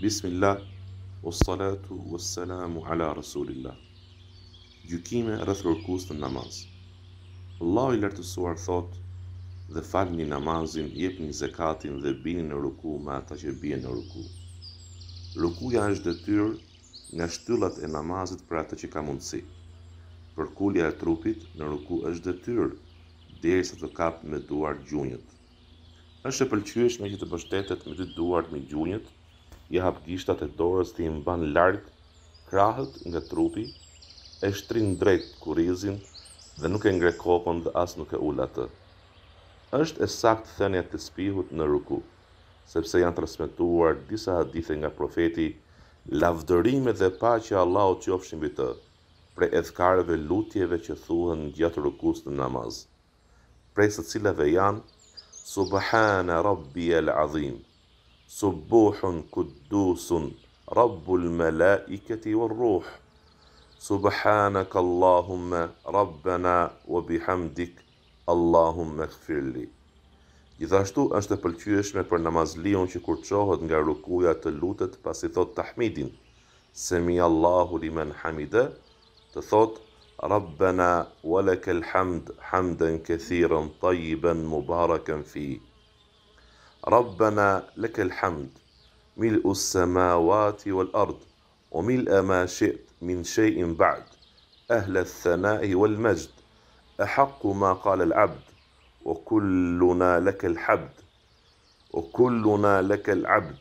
Bismillah, o salatu, o salamu ala Rasulillah. Gjukime rrëth rërkus të namaz. Allah i lartësuar thot, dhe fal një namazin, jep një zekatin dhe bini në rëku me ata që bini në rëku. Rëkuja është dëtyr nga shtyllat e namazit për ata që ka mundësi. Për kulja e trupit, në rëku është dëtyr, dhe i sa të kapë me duar gjunjët. është e pëlqyesh me që të bështetet me dy duart me gjunjët, i hap gishtat e dorës të imban lartë, krahët nga trupi, e shtrin drejt kurizin dhe nuk e ngre kopën dhe as nuk e ullat të. Êshtë e sakt thënja të spihut në ruku, sepse janë transmituar disa hadithe nga profeti, lavdërime dhe pa që Allah o qofshin bitë, pre edhkarëve lutjeve që thuhën gjatë rukus në namaz, prej së cilave janë, Subhana Rabbi el Azim, Subuhun kud qaddusun, rabbul melaiketi wa rruh. Subhanaka Allahumma Rabbana wa bihamdik Allahumma gfirli. Gjithashtu është të pëlqyëshme për namazlion që kur nga rukuja të lutet pas i thot tahmidin, se mi Allahu li men hamide, të thot, Rabbana wa lekel hamd, hamden këthiren, tajiben, mubarakën fi. Rabbana lekel hamd, ملء السماوات والأرض وملء ما شئت من شيء بعد أهل الثناء والمجد أحق ما قال العبد وكلنا لك الحمد وكلنا لك العبد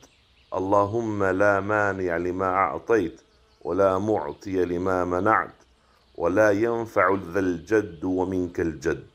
اللهم لا مانع لما أعطيت ولا معطي لما منعت ولا ينفع ذا الجد ومنك الجد